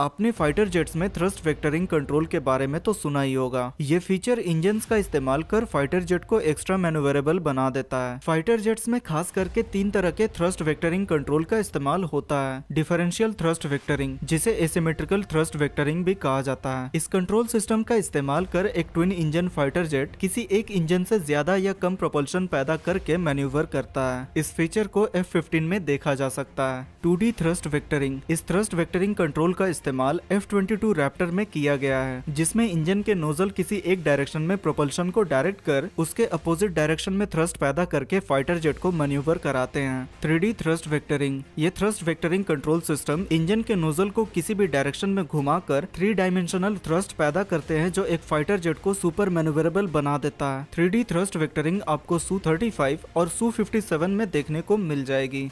आपने fighter jets में thrust vectoring control के बारे में तो सुना ही होगा ये फीचर इंजन का इस्तेमाल कर फाइटर जेट को एक्स्ट्रा मैनुवरेबल बना देता है फाइटर जेट्स में खास करके तीन तरह के थ्रस्ट वेक्टरिंग कंट्रोल का इस्तेमाल होता है डिफरेंशियल थ्रस्ट वेक्टरिंग जिसे एसिमेट्रिकल थ्रस्ट वेक्टरिंग भी कहा जाता है इस कंट्रोल सिस्टम का इस्तेमाल कर एक ट्विन इंजन फाइटर जेट किसी एक इंजन ऐसी ज्यादा या कम प्रोपल्शन पैदा करके मेन्यूवर करता है इस फीचर को एफ में देखा जा सकता है टू थ्रस्ट वेक्टरिंग इस थ्रस्ट वेक्टरिंग कंट्रोल का इस्तेमाल इस्तेमाल एफ ट्वेंटी टू रैप्टर में किया गया है जिसमें इंजन के नोजल किसी एक डायरेक्शन में प्रोपल्शन को डायरेक्ट कर उसके अपोजिट डायरेक्शन में थ्रस्ट पैदा करके फाइटर जेट को मन्यूवर कराते हैं थ्री थ्रस्ट वेक्टरिंग ये thrust vectoring control system engine के नोजल को किसी भी डायरेक्शन में कर थ्री डायमेंशनल थ्रस्ट पैदा करते हैं जो एक फाइटर जेट को सुपर मेनुवरेबल बना देता है थ्री थ्रस्ट वेक्टरिंग आपको सू थर्टी और सू फिफ्टी में देखने को मिल जाएगी